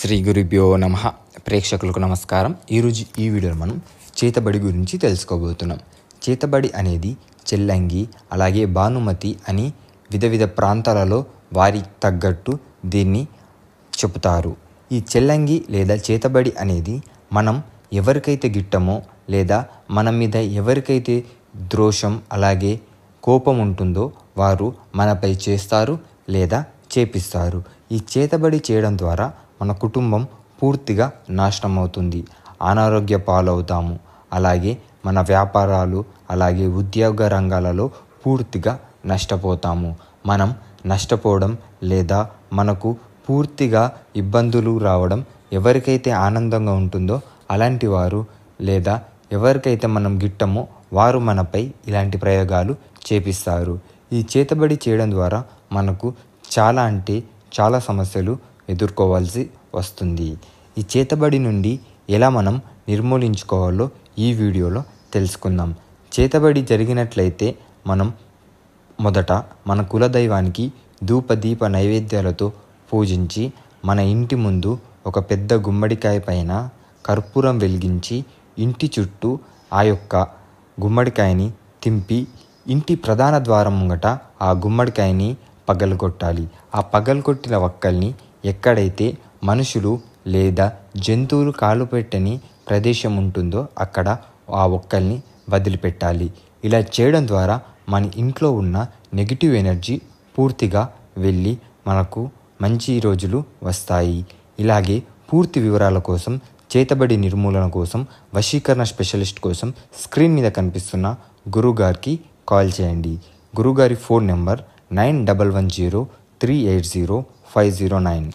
శ్రీ గురుభ్యో నమ ప్రేక్షకులకు నమస్కారం ఈరోజు ఈ వీడియోలో మనం చేతబడి గురించి తెలుసుకోబోతున్నాం చేతబడి అనేది చెల్లంగి అలాగే భానుమతి అని వివిధ ప్రాంతాలలో వారికి తగ్గట్టు దీన్ని చెబుతారు ఈ చెల్లంగి లేదా చేతబడి అనేది మనం ఎవరికైతే గిట్టమో లేదా మన మీద ఎవరికైతే ద్రోషం అలాగే కోపం ఉంటుందో వారు మనపై చేస్తారు లేదా చేపిస్తారు ఈ చేతబడి చేయడం ద్వారా మన కుటుంబం పూర్తిగా నాశనం అవుతుంది అనారోగ్య పాలవుతాము అలాగే మన వ్యాపారాలు అలాగే ఉద్యోగ రంగాలలో పూర్తిగా నష్టపోతాము మనం నష్టపోవడం లేదా మనకు పూర్తిగా ఇబ్బందులు రావడం ఎవరికైతే ఆనందంగా ఉంటుందో అలాంటి వారు లేదా ఎవరికైతే మనం గిట్టమో వారు మనపై ఇలాంటి ప్రయోగాలు చేపిస్తారు ఈ చేతబడి చేయడం ద్వారా మనకు చాలా అంటే చాలా సమస్యలు ఎదుర్కోవాల్సి వస్తుంది ఈ చేతబడి నుండి ఎలా మనం నిర్మూలించుకోవాలో ఈ వీడియోలో తెలుసుకుందాం చేతబడి జరిగినట్లయితే మనం మొదట మన కులదైవానికి ధూపదీప నైవేద్యాలతో పూజించి మన ఇంటి ముందు ఒక పెద్ద గుమ్మడికాయ పైన కర్పూరం వెలిగించి ఇంటి చుట్టూ ఆ యొక్క గుమ్మడికాయని తింపి ఇంటి ప్రధాన ద్వారం ముంగట ఆ గుమ్మడికాయని పగలగొట్టాలి ఆ పగలగొట్టిన వక్కల్ని ఎక్కడైతే మనుషులు లేదా జంతువులు కాలు పెట్టని ప్రదేశం ఉంటుందో అక్కడ ఆ ఒక్కల్ని వదిలిపెట్టాలి ఇలా చేయడం ద్వారా మన ఇంట్లో ఉన్న నెగిటివ్ ఎనర్జీ పూర్తిగా వెళ్ళి మనకు మంచి రోజులు వస్తాయి ఇలాగే పూర్తి వివరాల కోసం చేతబడి నిర్మూలన కోసం వశీకరణ స్పెషలిస్ట్ కోసం స్క్రీన్ మీద కనిపిస్తున్న గురుగారికి కాల్ చేయండి గురుగారి phone number nine double one zero three eight zero five zero nine